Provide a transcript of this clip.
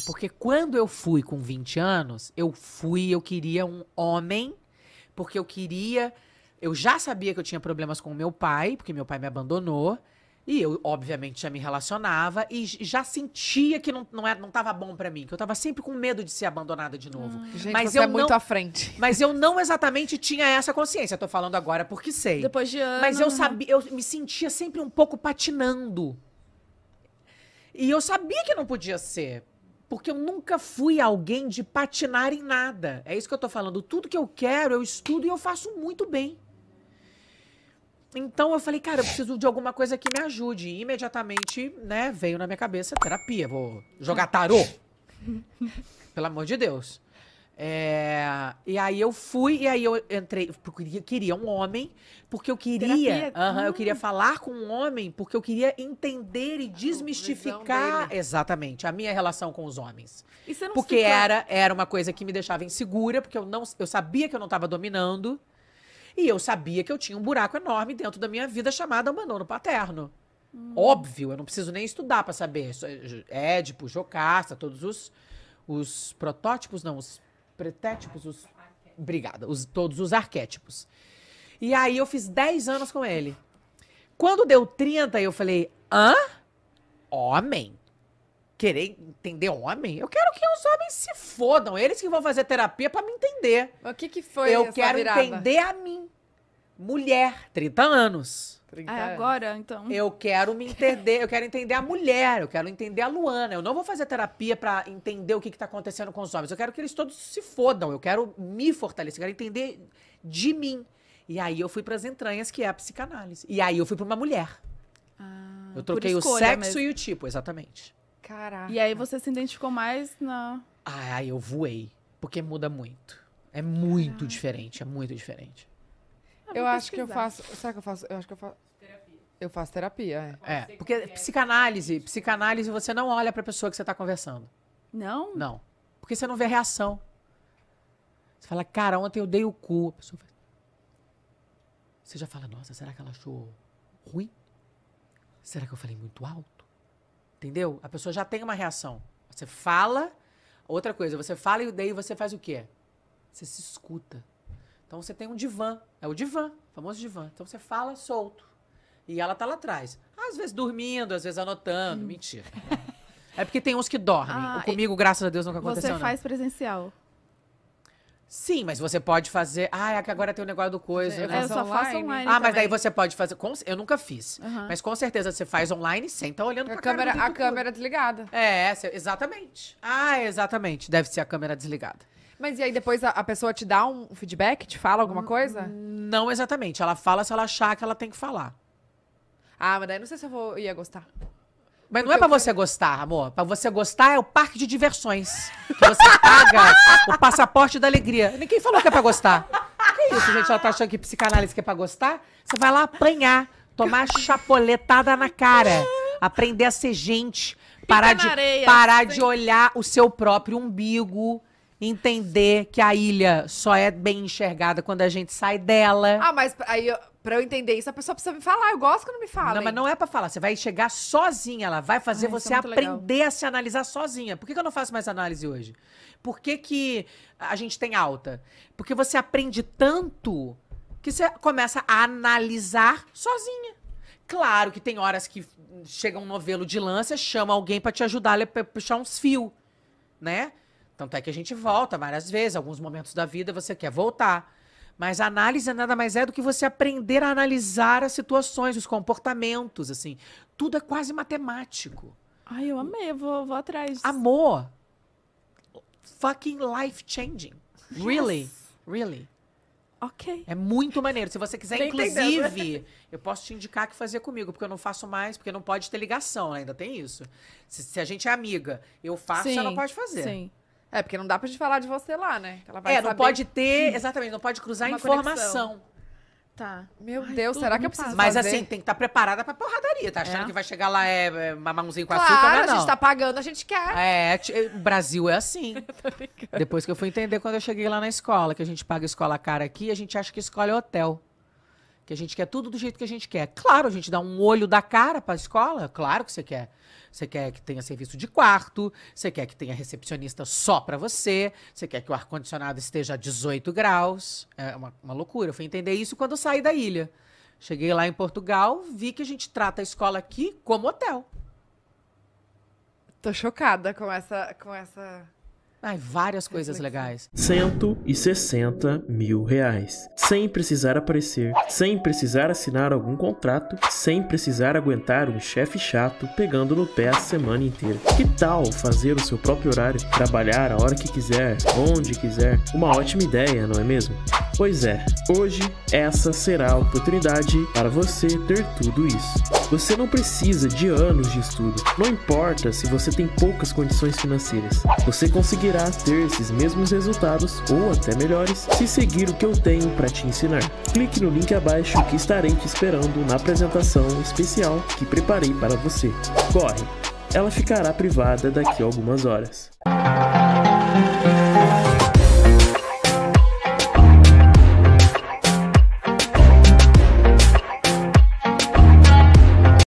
porque quando eu fui com 20 anos, eu fui, eu queria um homem, porque eu queria. Eu já sabia que eu tinha problemas com meu pai, porque meu pai me abandonou. E eu, obviamente, já me relacionava e já sentia que não, não, era, é, não tava bom para mim, que eu tava sempre com medo de ser abandonada de novo. Hum, gente, mas eu é não, muito à frente. Mas eu não exatamente tinha essa consciência. Eu tô falando agora porque sei. Depois de anos. Mas eu sabia, eu me sentia sempre um pouco patinando. E eu sabia que não podia ser. Porque eu nunca fui alguém de patinar em nada. É isso que eu tô falando. Tudo que eu quero, eu estudo e eu faço muito bem. Então eu falei, cara, eu preciso de alguma coisa que me ajude. E imediatamente, né, veio na minha cabeça terapia. Vou jogar tarô. Pelo amor de Deus. É, e aí eu fui, e aí eu entrei, porque eu queria um homem, porque eu queria, uh -huh, eu queria hum. falar com um homem, porque eu queria entender e desmistificar exatamente a minha relação com os homens. porque fica... era, era uma coisa que me deixava insegura, porque eu não eu sabia que eu não estava dominando, e eu sabia que eu tinha um buraco enorme dentro da minha vida chamado abandono paterno. Hum. Óbvio, eu não preciso nem estudar para saber. É, Édipo, Jocasta, todos os, os protótipos, não, os pretétipos, os. Obrigada, os, todos os arquétipos. E aí eu fiz 10 anos com ele. Quando deu 30, eu falei: hã? Homem? Querer entender homem? Eu quero que os homens se fodam. Eles que vão fazer terapia para me entender. O que, que foi? Eu quero virada? entender a mim. Mulher, 30 anos. 30 é, agora, então. Eu quero me entender, eu quero entender a mulher, eu quero entender a Luana. Eu não vou fazer terapia para entender o que, que tá acontecendo com os homens. Eu quero que eles todos se fodam. Eu quero me fortalecer, eu quero entender de mim. E aí eu fui para as entranhas, que é a psicanálise. E aí eu fui para uma mulher. Ah, eu troquei o sexo e o tipo, exatamente. Caraca. E aí você se identificou mais na. Ah, eu voei. Porque muda muito. É muito diferente, é muito diferente eu acho que eu faço. Será que eu faço? Eu acho que eu faço. Terapia. Eu faço terapia, é. É, porque psicanálise, psicanálise você não olha para a pessoa que você está conversando. Não? Não. Porque você não vê a reação. Você fala, cara, ontem eu dei o cu. A pessoa fala... Você já fala, nossa, será que ela achou ruim? Será que eu falei muito alto? Entendeu? A pessoa já tem uma reação. Você fala. Outra coisa, você fala e daí você faz o quê? Você se escuta. Então você tem um divã, é o divã, famoso divã. Então você fala solto. E ela tá lá atrás. Às vezes dormindo, às vezes anotando. Hum. Mentira. é porque tem uns que dormem. Ah, comigo, graças a Deus, nunca aconteceu. Você não. faz presencial. Sim, mas você pode fazer. Ah, é que agora tem o um negócio do coisa. Eu, né? é, eu só online. faço online. Ah, também. mas daí você pode fazer. Eu nunca fiz. Uhum. Mas com certeza você faz online sem estar tá olhando pra a câmera. a câmera desligada. É, exatamente. Ah, exatamente. Deve ser a câmera desligada. Mas e aí depois a, a pessoa te dá um feedback? Te fala alguma coisa? Não exatamente. Ela fala se ela achar que ela tem que falar. Ah, mas daí não sei se eu vou, ia gostar. Mas Porque não é pra você quero... gostar, amor. Pra você gostar é o parque de diversões. Que você paga o passaporte da alegria. Ninguém falou que é pra gostar. Que isso, gente? Ela tá achando que psicanálise que é pra gostar? Você vai lá apanhar, tomar chapoletada na cara, aprender a ser gente, parar, de, areia, parar de olhar o seu próprio umbigo entender que a ilha só é bem enxergada quando a gente sai dela. Ah, mas aí para pra eu entender isso, a pessoa precisa me falar. Eu gosto que não me fala. Não, mas não é pra falar. Você vai chegar sozinha. Ela vai fazer Ai, ah, é você é aprender legal. a se analisar sozinha. Por que, que, eu não faço mais análise hoje? Por que, que a gente tem alta? Porque você aprende tanto que você começa a analisar sozinha. Claro que tem horas que chega um novelo de lança, chama alguém para te ajudar a puxar uns fios, né? Tanto é que a gente volta várias vezes, alguns momentos da vida você quer voltar. Mas a análise nada mais é do que você aprender a analisar as situações, os comportamentos, assim. Tudo é quase matemático. Ai, eu amei, eu vou, vou atrás. Amor. Fucking life changing. Yes. Really? Really? Ok. É muito maneiro. Se você quiser, Bem inclusive, entendendo. eu posso te indicar que fazer comigo, porque eu não faço mais, porque não pode ter ligação, ainda tem isso. Se, se a gente é amiga, eu faço, sim, você não pode fazer. Sim. É, porque não dá pra gente falar de você lá, né? ela vai é, não saber. pode ter, exatamente, não pode cruzar Uma informação. Conexão. Tá. Meu Ai, Deus, será que eu preciso Mas fazer? assim, tem que estar tá preparada pra porradaria. Tá achando é. que vai chegar lá é, é mamãozinho com claro, açúcar, Claro, não. a gente tá pagando, a gente quer. É, o eh, Brasil é assim. Depois que eu fui entender quando eu cheguei lá na escola, que a gente paga escola cara aqui, a gente acha que escola é hotel. Que a gente quer tudo do jeito que a gente quer. Claro, a gente dá um olho da cara para a escola, claro que você quer. Você quer que tenha serviço de quarto, você quer que tenha recepcionista só para você, você quer que o ar-condicionado esteja a 18 graus. É uma, uma loucura. Eu fui entender isso quando eu saí da ilha. Cheguei lá em Portugal, vi que a gente trata a escola aqui como hotel. Tô chocada com essa, com essa Ai, várias coisas legais. 160 mil reais. Sem precisar aparecer, sem precisar assinar algum contrato, sem precisar aguentar um chefe chato pegando no pé a semana inteira. Que tal fazer o seu próprio horário, trabalhar a hora que quiser, onde quiser? Uma ótima ideia, não é mesmo? Pois é, hoje essa será a oportunidade para você ter tudo isso. Você não precisa de anos de estudo, não importa se você tem poucas condições financeiras. Você conseguirá ter esses mesmos resultados ou até melhores se seguir o que eu tenho para te ensinar. Clique no link abaixo que estarei te esperando na apresentação especial que preparei para você. Corre! Ela ficará privada daqui a algumas horas.